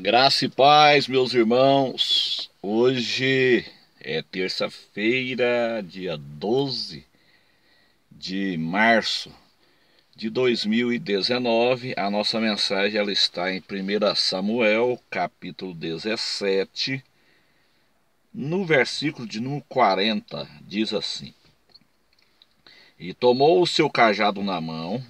Graça e paz, meus irmãos. Hoje é terça-feira, dia 12 de março de 2019. A nossa mensagem ela está em 1 Samuel, capítulo 17, no versículo de número 40, diz assim: E tomou o seu cajado na mão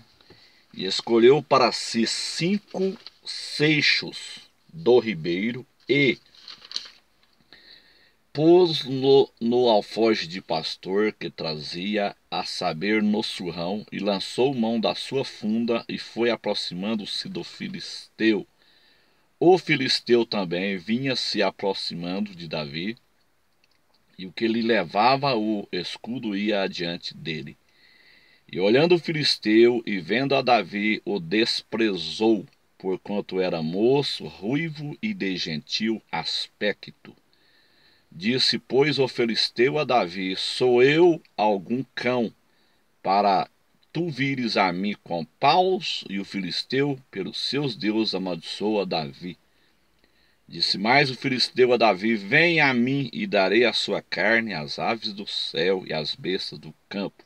e escolheu para si cinco seixos do Ribeiro e pôs-no no alfoge de pastor que trazia, a saber, no surrão, e lançou mão da sua funda e foi aproximando-se do filisteu. O filisteu também vinha se aproximando de Davi, e o que lhe levava o escudo ia adiante dele. E olhando o filisteu e vendo a Davi, o desprezou porquanto era moço, ruivo e de gentil aspecto. Disse, pois, o Filisteu a Davi: Sou eu algum cão, para tu vires a mim com paus? E o Filisteu, pelos seus deuses, amaldiçoa Davi. Disse mais o Filisteu a Davi: Vem a mim e darei a sua carne às aves do céu e às bestas do campo.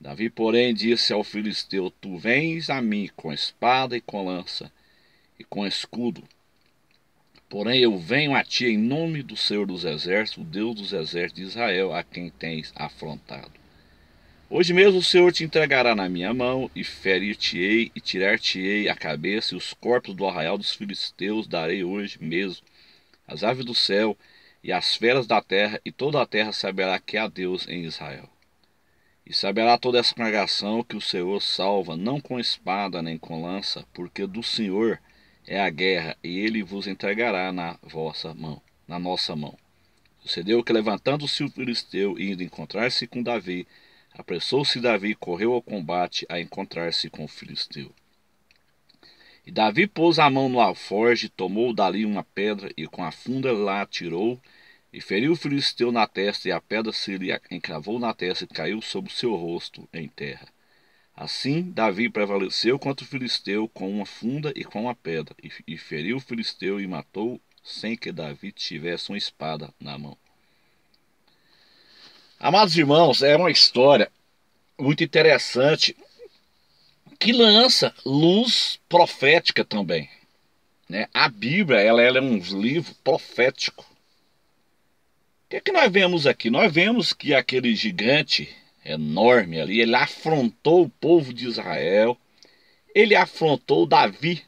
Davi, porém, disse ao filisteu: Tu vens a mim com espada e com lança e com escudo. Porém, eu venho a ti em nome do Senhor dos Exércitos, o Deus dos Exércitos de Israel, a quem tens afrontado. Hoje mesmo o Senhor te entregará na minha mão, e ferir-te-ei, e tirar-te-ei a cabeça, e os corpos do arraial dos filisteus darei hoje mesmo. As aves do céu e as feras da terra, e toda a terra saberá que há Deus em Israel. E saberá toda essa congregação que o Senhor salva, não com espada nem com lança, porque do Senhor é a guerra, e ele vos entregará na vossa mão, na nossa mão. Sucedeu que, levantando-se o filisteu e indo encontrar-se com Davi, apressou-se Davi e correu ao combate a encontrar-se com o filisteu. E Davi pôs a mão no alforge, tomou dali uma pedra e com a funda lá atirou, e feriu o filisteu na testa, e a pedra se lhe encravou na testa e caiu sobre o seu rosto em terra. Assim, Davi prevaleceu contra o filisteu com uma funda e com uma pedra, e feriu o filisteu e matou, sem que Davi tivesse uma espada na mão. Amados irmãos, é uma história muito interessante que lança luz profética também. Né? A Bíblia ela, ela é um livro profético. O que, é que nós vemos aqui? Nós vemos que aquele gigante enorme ali, ele afrontou o povo de Israel, ele afrontou Davi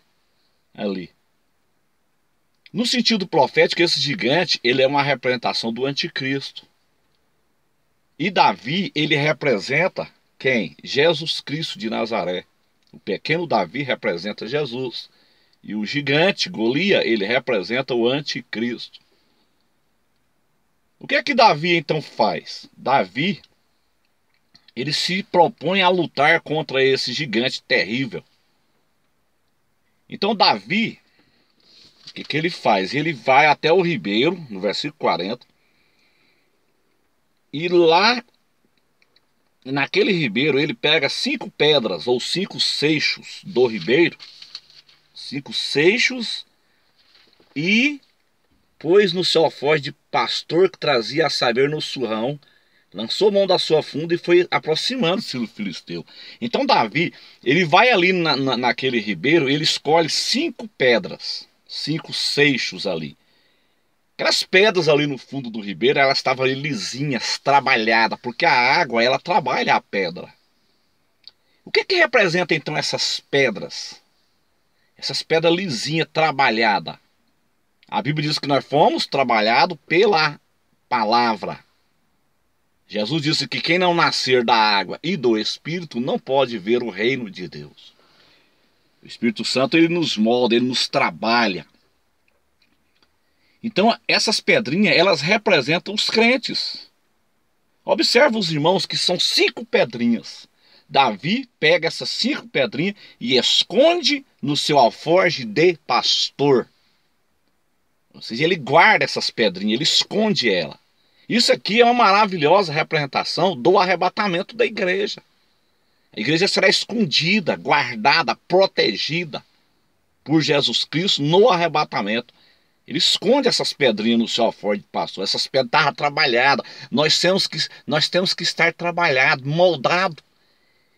ali. No sentido profético, esse gigante, ele é uma representação do anticristo. E Davi, ele representa quem? Jesus Cristo de Nazaré. O pequeno Davi representa Jesus. E o gigante, Golia, ele representa o anticristo. O que é que Davi então faz? Davi ele se propõe a lutar contra esse gigante terrível. Então Davi, o que, que ele faz? Ele vai até o ribeiro, no versículo 40, e lá naquele ribeiro ele pega cinco pedras ou cinco seixos do ribeiro, cinco seixos e pôs no seu alforje de pastor que trazia a saber no surrão, lançou mão da sua funda e foi aproximando-se do filisteu. Então Davi, ele vai ali na, na, naquele ribeiro, ele escolhe cinco pedras, cinco seixos ali. Aquelas pedras ali no fundo do ribeiro, elas estavam ali lisinhas, trabalhadas, porque a água, ela trabalha a pedra. O que que representa então essas pedras? Essas pedras lisinhas, trabalhadas. A Bíblia diz que nós fomos trabalhados pela palavra. Jesus disse que quem não nascer da água e do Espírito não pode ver o reino de Deus. O Espírito Santo ele nos molda, ele nos trabalha. Então essas pedrinhas elas representam os crentes. Observa os irmãos que são cinco pedrinhas. Davi pega essas cinco pedrinhas e esconde no seu alforge de pastor. Ou seja, ele guarda essas pedrinhas, ele esconde ela. Isso aqui é uma maravilhosa representação do arrebatamento da igreja. A igreja será escondida, guardada, protegida por Jesus Cristo no arrebatamento. Ele esconde essas pedrinhas no seu alforje de pastor, essas pedras estavam trabalhadas. Nós temos, que, nós temos que estar trabalhado, moldado.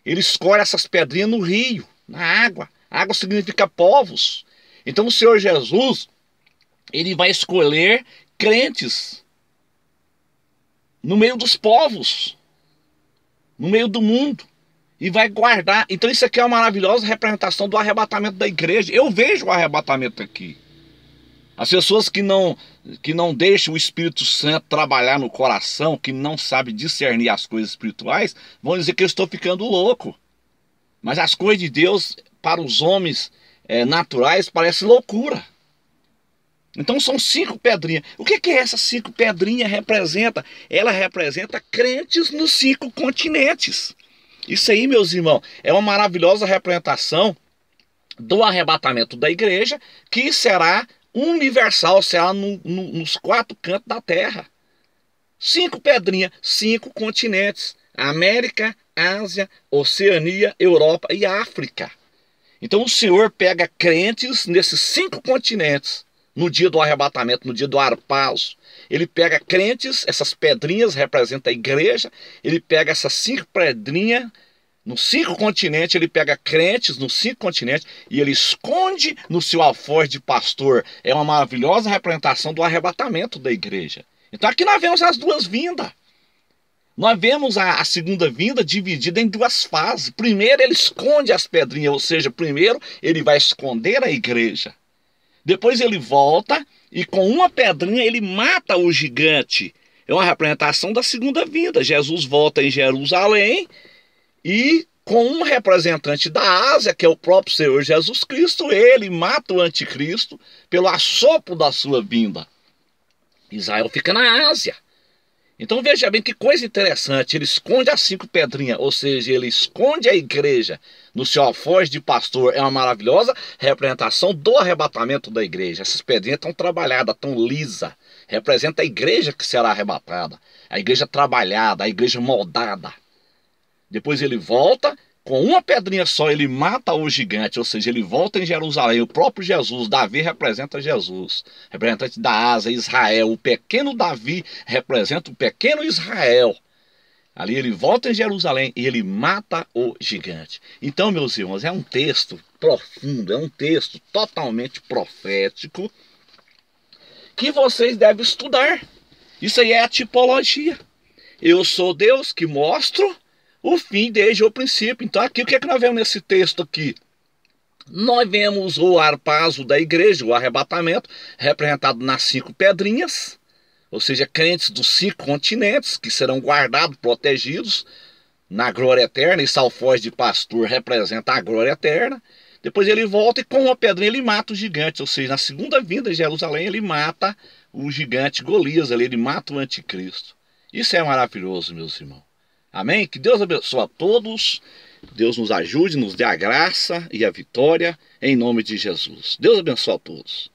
Ele escolhe essas pedrinhas no rio, na água. A água significa povos. Então o Senhor Jesus, ele vai escolher crentes no meio dos povos, no meio do mundo, e vai guardar. Então, isso aqui é uma maravilhosa representação do arrebatamento da igreja. Eu vejo o arrebatamento aqui. As pessoas que não que não deixam o Espírito Santo trabalhar no coração, que não sabe discernir as coisas espirituais, vão dizer que eu estou ficando louco. Mas as coisas de Deus para os homens é, naturais parece loucura. Então são cinco pedrinhas. O que, que essas cinco pedrinhas representa? Ela representa crentes nos cinco continentes. Isso aí, meus irmãos, é uma maravilhosa representação do arrebatamento da igreja, que será universal, será no, no, nos quatro cantos da terra. Cinco pedrinhas, cinco continentes: América, Ásia, Oceania, Europa e África. Então o Senhor pega crentes nesses cinco continentes no dia do arrebatamento, no dia do arpazo. Ele pega crentes, essas pedrinhas representam a igreja, ele pega essas cinco pedrinhas, nos cinco continentes, ele pega crentes nos cinco continentes e ele esconde no seu alforje de pastor. É uma maravilhosa representação do arrebatamento da igreja. Então aqui nós vemos as duas vindas. Nós vemos a, a, segunda vinda dividida em duas fases. Primeiro, ele esconde as pedrinhas, ou seja, primeiro ele vai esconder a igreja. Depois ele volta e com uma pedrinha ele mata o gigante. É uma representação da segunda vinda. Jesus volta em Jerusalém e com um representante da Ásia, que é o próprio Senhor Jesus Cristo, ele mata o anticristo pelo assopro da sua vinda. Israel fica na Ásia. Então veja bem que coisa interessante, ele esconde as cinco pedrinhas, ou seja, ele esconde a igreja no seu alforje de pastor. É uma maravilhosa representação do arrebatamento da igreja. Essas pedrinhas estão trabalhadas, tão lisa. Representa a igreja que será arrebatada, a igreja trabalhada, a igreja moldada. Depois ele volta com uma pedrinha só ele mata o gigante, ou seja, ele volta em Jerusalém. O próprio Jesus, Davi representa Jesus, representante da Asa, Israel. O pequeno Davi representa o pequeno Israel. Ali ele volta em Jerusalém e ele mata o gigante. Então, meus irmãos, é um texto profundo, é um texto totalmente profético que vocês devem estudar. Isso aí é a tipologia. Eu sou Deus que mostro o fim desde o princípio. Então, aqui o que é que nós vemos nesse texto aqui? Nós vemos o arpazo da igreja, o arrebatamento, representado nas cinco pedrinhas, ou seja, crentes dos cinco continentes que serão guardados, protegidos na glória eterna, e salfós de pastor representa a glória eterna. Depois ele volta e com uma pedrinha ele mata o gigante, ou seja, na segunda vinda de Jerusalém ele mata o gigante Golias, ele mata o anticristo. Isso é maravilhoso, meus irmãos. Amém? Que Deus abençoe a todos. Deus nos ajude, nos dê a graça e a vitória em nome de Jesus. Deus abençoe a todos.